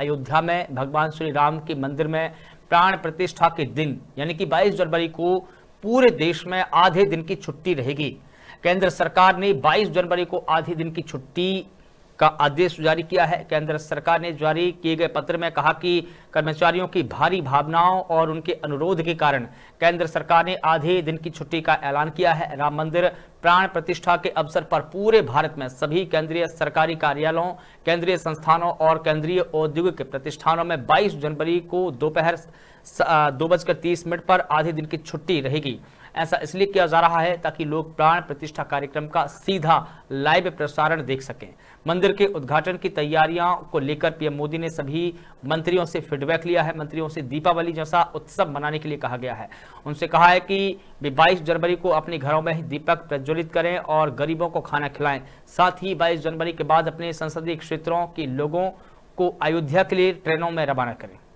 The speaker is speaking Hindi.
अयोध्या में भगवान श्री राम के मंदिर में प्राण प्रतिष्ठा के दिन यानी कि 22 जनवरी को पूरे देश में आधे दिन की छुट्टी रहेगी केंद्र सरकार ने 22 जनवरी को आधे दिन की छुट्टी का आदेश जारी किया है केंद्र सरकार ने जारी किए गए पत्र में कहा कि कर्मचारियों की भारी भावनाओं और उनके अनुरोध के कारण केंद्र सरकार ने आधे दिन की छुट्टी का ऐलान किया है राम मंदिर प्राण प्रतिष्ठा के अवसर पर पूरे भारत में सभी केंद्रीय सरकारी कार्यालयों केंद्रीय संस्थानों और केंद्रीय औद्योगिक प्रतिष्ठानों में बाईस जनवरी को दोपहर दो बजकर तीस मिनट पर आधे दिन की छुट्टी रहेगी ऐसा इसलिए किया जा रहा है ताकि लोग प्राण प्रतिष्ठा कार्यक्रम का सीधा लाइव प्रसारण देख सकें मंदिर के उद्घाटन की तैयारियों को लेकर पीएम मोदी ने सभी मंत्रियों से फीडबैक लिया है मंत्रियों से दीपावली जैसा उत्सव मनाने के लिए कहा गया है उनसे कहा है कि वे बाईस जनवरी को अपने घरों में ही दीपक प्रज्वलित करें और गरीबों को खाना खिलाएं साथ ही बाईस जनवरी के बाद अपने संसदीय क्षेत्रों के लोगों को अयोध्या के लिए ट्रेनों में रवाना करें